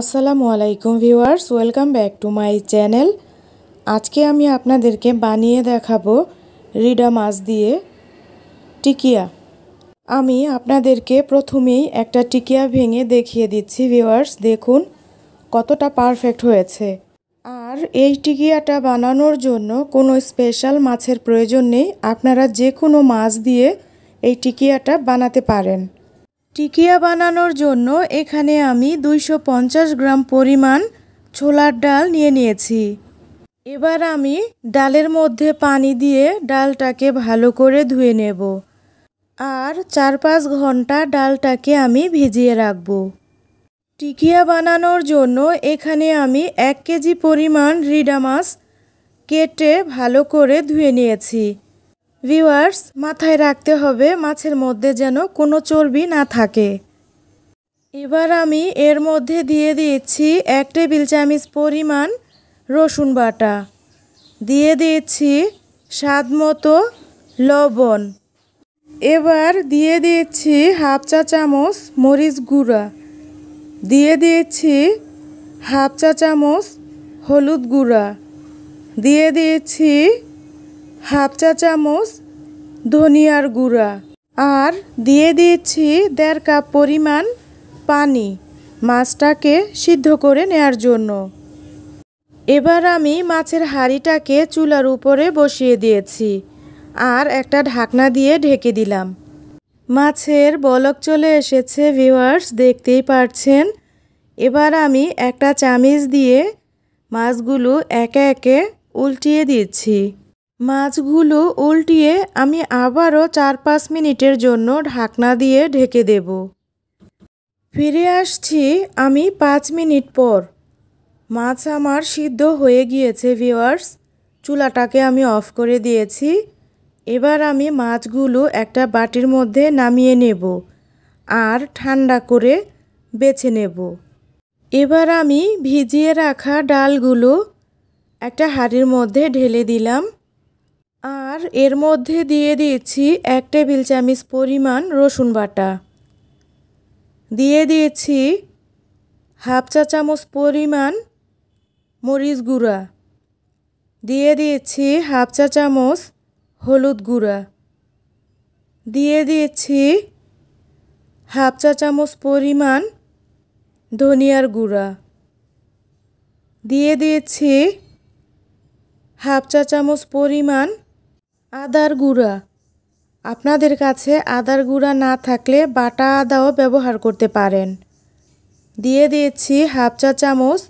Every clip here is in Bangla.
আসসালামু আলাইকুম viewers welcome back to my channel আজকে আমি আপনাদেরকে বানিয়ে দেখাবো রিডা মাছ দিয়ে টিকিয়া আমি আপনাদেরকে প্রথমেই একটা টিকিয়া ভেঙে দেখিয়ে দিচ্ছি ভিউয়ার্স দেখুন কতটা পারফেক্ট হয়েছে আর এই টিকিয়াটা বানানোর জন্য কোনো স্পেশাল মাছের প্রয়োজন নেই আপনারা যে কোনো মাছ দিয়ে এই টিকিয়াটা বানাতে পারেন টিকিয়া বানানোর জন্য এখানে আমি দুইশো গ্রাম পরিমাণ ছোলার ডাল নিয়ে নিয়েছি এবার আমি ডালের মধ্যে পানি দিয়ে ডালটাকে ভালো করে ধুয়ে নেব আর চার পাঁচ ঘন্টা ডালটাকে আমি ভিজিয়ে রাখব টিকিয়া বানানোর জন্য এখানে আমি এক কেজি পরিমাণ রিডা মাছ কেটে ভালো করে ধুয়ে নিয়েছি ভিউয়ার্স মাথায় রাখতে হবে মাছের মধ্যে যেন কোনো চর্বি না থাকে এবার আমি এর মধ্যে দিয়ে দিয়েছি এক টেবিল চামিচ পরিমাণ রসুন বাটা দিয়ে দিয়েছি স্বাদ মতো লবণ এবার দিয়ে দিয়েছি হাফ চা চামচ মরিচ গুঁড়া দিয়ে দিয়েছি হাফ চা চামচ হলুদ গুঁড়া দিয়ে দিয়েছি হাফ চা চামচ ধনিয়ার গুঁড়া আর দিয়ে দিয়েছি দেড় কাপ পরিমাণ পানি মাছটাকে সিদ্ধ করে নেয়ার জন্য এবার আমি মাছের হাঁড়িটাকে চুলার উপরে বসিয়ে দিয়েছি আর একটা ঢাকনা দিয়ে ঢেকে দিলাম মাছের বলক চলে এসেছে ভিউয়ার্স দেখতেই পারছেন এবার আমি একটা চামিচ দিয়ে মাছগুলো একে একে উল্টিয়ে দিচ্ছি মাছগুলো উল্টিয়ে আমি আবারও চার পাঁচ মিনিটের জন্য ঢাকনা দিয়ে ঢেকে দেব ফিরে আসছি আমি পাঁচ মিনিট পর মাছ আমার সিদ্ধ হয়ে গিয়েছে ভিওয়ার্স চুলাটাকে আমি অফ করে দিয়েছি এবার আমি মাছগুলো একটা বাটির মধ্যে নামিয়ে নেব আর ঠান্ডা করে বেছে নেব এবার আমি ভিজিয়ে রাখা ডালগুলো একটা হাড়ির মধ্যে ঢেলে দিলাম আর এর মধ্যে দিয়ে দিয়েছি এক টেবিল চামচ পরিমাণ রসুন বাটা দিয়ে দিয়েছি হাফ চা চামচ পরিমাণ মরিচ গুঁড়া দিয়ে দিয়েছি হাফ চা চামচ হলুদ গুঁড়া দিয়ে দিয়েছি হাফ চা চামচ পরিমাণ ধনিয়ার গুঁড়া দিয়ে দিয়েছি হাফ চা চামচ পরিমাণ আদার গুঁড়া আপনাদের কাছে আদার গুঁড়া না থাকলে বাটা আদাও ব্যবহার করতে পারেন দিয়ে দিয়েছি হাফ চা চামচ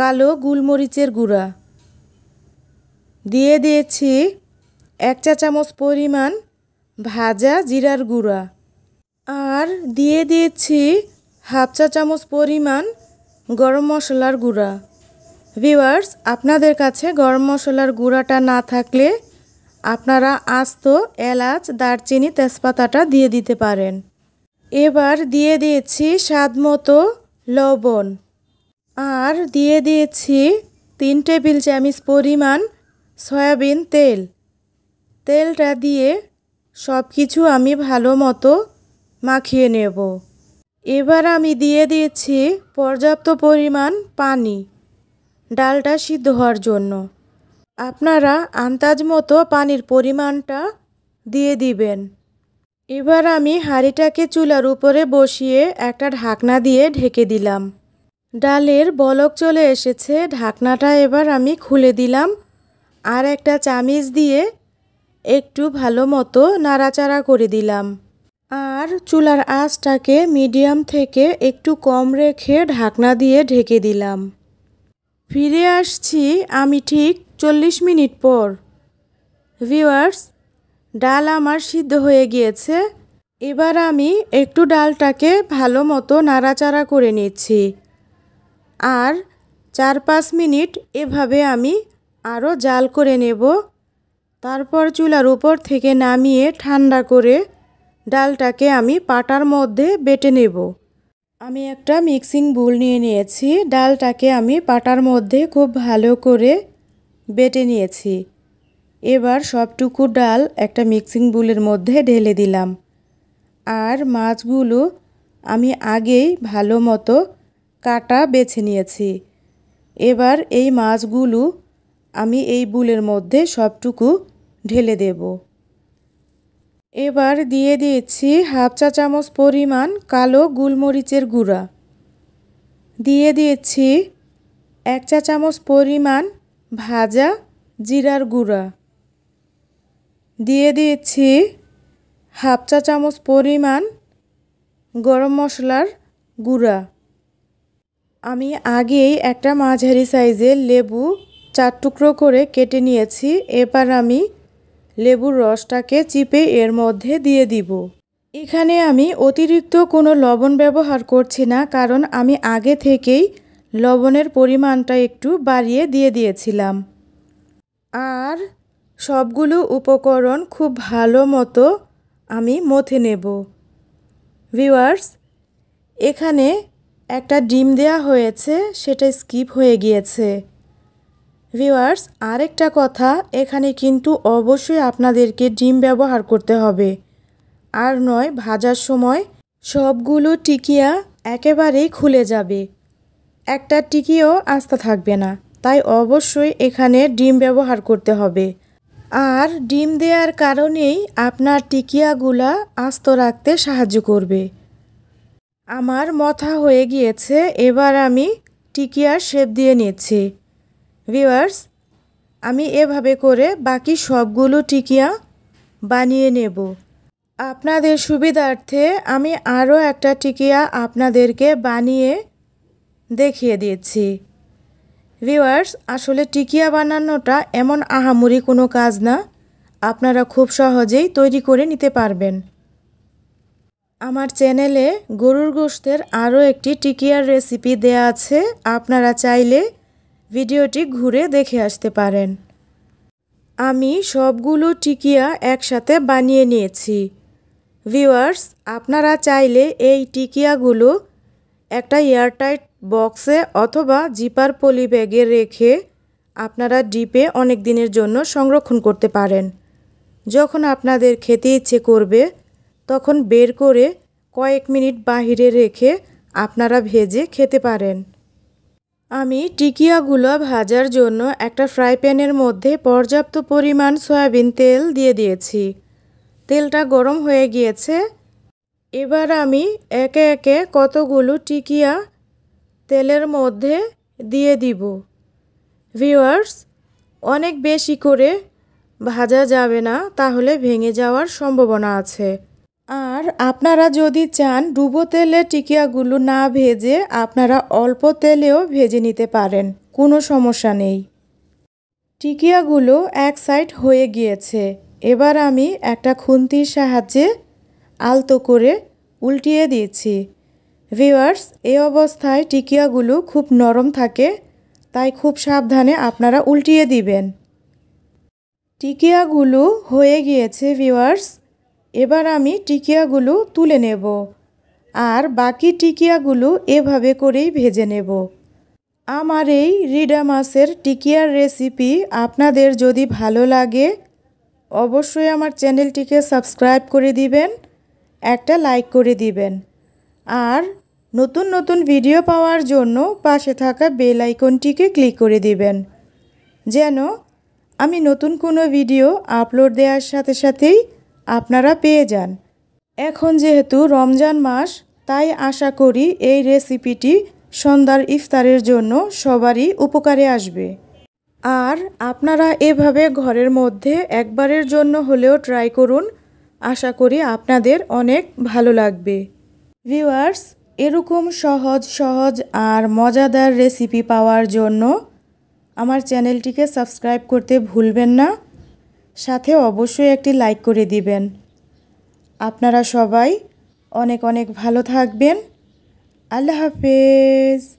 কালো গুলমরিচের গুঁড়া দিয়ে দিয়েছি এক চা চামচ পরিমাণ ভাজা জিরার গুঁড়া আর দিয়ে দিয়েছি হাফ চা চামচ পরিমাণ গরম মশলার গুঁড়া ভিওয়ার্স আপনাদের কাছে গরম মশলার গুঁড়াটা না থাকলে আপনারা আস্ত এলাচ দারচিনি তেজপাতাটা দিয়ে দিতে পারেন এবার দিয়ে দিয়েছি স্বাদ মতো লবণ আর দিয়ে দিয়েছি তিন টেবিল চামিচ পরিমাণ সয়াবিন তেল তেলটা দিয়ে সব কিছু আমি ভালো মতো মাখিয়ে নেব এবার আমি দিয়ে দিয়েছি পর্যাপ্ত পরিমাণ পানি ডালটা সিদ্ধ হওয়ার জন্য আপনারা আন্দাজ মতো পানির পরিমাণটা দিয়ে দিবেন এবার আমি হাঁড়িটাকে চুলার উপরে বসিয়ে একটা ঢাকনা দিয়ে ঢেকে দিলাম ডালের বলক চলে এসেছে ঢাকনাটা এবার আমি খুলে দিলাম আর একটা চামিচ দিয়ে একটু ভালো মতো নাড়াচাড়া করে দিলাম আর চুলার আঁচটাকে মিডিয়াম থেকে একটু কম রেখে ঢাকনা দিয়ে ঢেকে দিলাম ফিরে আসছি আমি ঠিক চল্লিশ মিনিট পর ভিওয়ার্স ডাল আমার সিদ্ধ হয়ে গিয়েছে এবার আমি একটু ডালটাকে ভালো মতো নাড়াচাড়া করে নিচ্ছি আর চার পাঁচ মিনিট এভাবে আমি আরও জাল করে নেব তারপর চুলার উপর থেকে নামিয়ে ঠান্ডা করে ডালটাকে আমি পাটার মধ্যে বেটে নেব আমি একটা মিক্সিং বুল নিয়ে নিয়েছি ডালটাকে আমি পাটার মধ্যে খুব ভালো করে বেটে নিয়েছি এবার সবটুকু ডাল একটা মিক্সিং বুলের মধ্যে ঢেলে দিলাম আর মাছগুলো আমি আগেই ভালো মতো কাটা বেছে নিয়েছি এবার এই মাছগুলো আমি এই বুলের মধ্যে সবটুকু ঢেলে দেব এবার দিয়ে দিয়েছি হাফ চা চামচ পরিমাণ কালো গুলমরিচের গুঁড়া দিয়ে দিয়েছি এক চা চামচ পরিমাণ ভাজা জিরার গুঁড়া দিয়ে দিয়েছি হাফ চা চামচ পরিমাণ গরম মশলার গুঁড়া আমি আগেই একটা মাঝারি সাইজের লেবু চার টুকরো করে কেটে নিয়েছি এবার আমি লেবুর রসটাকে চিপে এর মধ্যে দিয়ে দিব এখানে আমি অতিরিক্ত কোনো লবণ ব্যবহার করছি না কারণ আমি আগে থেকেই লবণের পরিমাণটা একটু বাড়িয়ে দিয়ে দিয়েছিলাম আর সবগুলো উপকরণ খুব ভালো মতো আমি মথে নেব ভিওয়ার্স এখানে একটা ডিম দেয়া হয়েছে সেটা স্কিপ হয়ে গিয়েছে ভিওয়ার্স আরেকটা কথা এখানে কিন্তু অবশ্যই আপনাদেরকে ডিম ব্যবহার করতে হবে আর নয় ভাজার সময় সবগুলো টিকিয়া একেবারেই খুলে যাবে একটা টিকিও আস্থা থাকবে না তাই অবশ্যই এখানে ডিম ব্যবহার করতে হবে আর ডিম দেওয়ার কারণেই আপনার টিকিয়াগুলা আস্ত রাখতে সাহায্য করবে আমার মথা হয়ে গিয়েছে এবার আমি টিকিয়ার শেপ দিয়ে নিচ্ছি ভিওয়ার্স আমি এভাবে করে বাকি সবগুলো টিকিয়া বানিয়ে নেব আপনাদের সুবিধার্থে আমি আরও একটা টিকিয়া আপনাদেরকে বানিয়ে দেখিয়ে দিয়েছি ভিওয়ার্স আসলে টিকিয়া বানানোটা এমন আহামরি কোনো কাজ না আপনারা খুব সহজেই তৈরি করে নিতে পারবেন আমার চ্যানেলে গরুর গোষ্ঠের আরও একটি টিকিয়ার রেসিপি দেয়া আছে আপনারা চাইলে ভিডিওটি ঘুরে দেখে আসতে পারেন আমি সবগুলো টিকিয়া একসাথে বানিয়ে নিয়েছি ভিওয়ার্স আপনারা চাইলে এই টিকিয়াগুলো একটা এয়ারটাইট বক্সে অথবা জিপার পলি ব্যাগে রেখে আপনারা ডিপে অনেক দিনের জন্য সংরক্ষণ করতে পারেন যখন আপনাদের খেতে ইচ্ছে করবে তখন বের করে কয়েক মিনিট বাহিরে রেখে আপনারা ভেজে খেতে পারেন আমি টিকিয়াগুলো ভাজার জন্য একটা ফ্রাই প্যানের মধ্যে পর্যাপ্ত পরিমাণ সয়াবিন তেল দিয়ে দিয়েছি তেলটা গরম হয়ে গিয়েছে এবার আমি একে একে কতগুলো টিকিয়া তেলের মধ্যে দিয়ে দিব ভিওয়ার্স অনেক বেশি করে ভাজা যাবে না তাহলে ভেঙে যাওয়ার সম্ভাবনা আছে আর আপনারা যদি চান ডুবো তেলে টিকিয়াগুলো না ভেজে আপনারা অল্প তেলেও ভেজে নিতে পারেন কোনো সমস্যা নেই টিকিয়াগুলো এক সাইড হয়ে গিয়েছে এবার আমি একটা খুন্তির সাহায্যে আলতো করে উল্টিয়ে দিয়েছি ভিওয়ার্স এই অবস্থায় টিকিয়াগুলো খুব নরম থাকে তাই খুব সাবধানে আপনারা উল্টিয়ে দিবেন টিকিয়াগুলো হয়ে গিয়েছে ভিওয়ার্স এবার আমি টিকিয়াগুলো তুলে নেব আর বাকি টিকিয়াগুলো এভাবে করেই ভেজে নেব আমার এই রিডা মাছের টিকিয়ার রেসিপি আপনাদের যদি ভালো লাগে অবশ্যই আমার চ্যানেলটিকে সাবস্ক্রাইব করে দিবেন একটা লাইক করে দিবেন আর নতুন নতুন ভিডিও পাওয়ার জন্য পাশে থাকা বেল আইকনটিকে ক্লিক করে দিবেন যেন আমি নতুন কোনো ভিডিও আপলোড দেওয়ার সাথে সাথেই আপনারা পেয়ে যান এখন যেহেতু রমজান মাস তাই আশা করি এই রেসিপিটি সন্ধ্যার ইফতারের জন্য সবারই উপকারে আসবে আর আপনারা এভাবে ঘরের মধ্যে একবারের জন্য হলেও ট্রাই করুন আশা করি আপনাদের অনেক ভালো লাগবে ভিউয়ার্স এরকম সহজ সহজ আর মজাদার রেসিপি পাওয়ার জন্য আমার চ্যানেলটিকে সাবস্ক্রাইব করতে ভুলবেন না সাথে অবশ্যই একটি লাইক করে দিবেন আপনারা সবাই অনেক অনেক ভালো থাকবেন আল্লাহ হাফেজ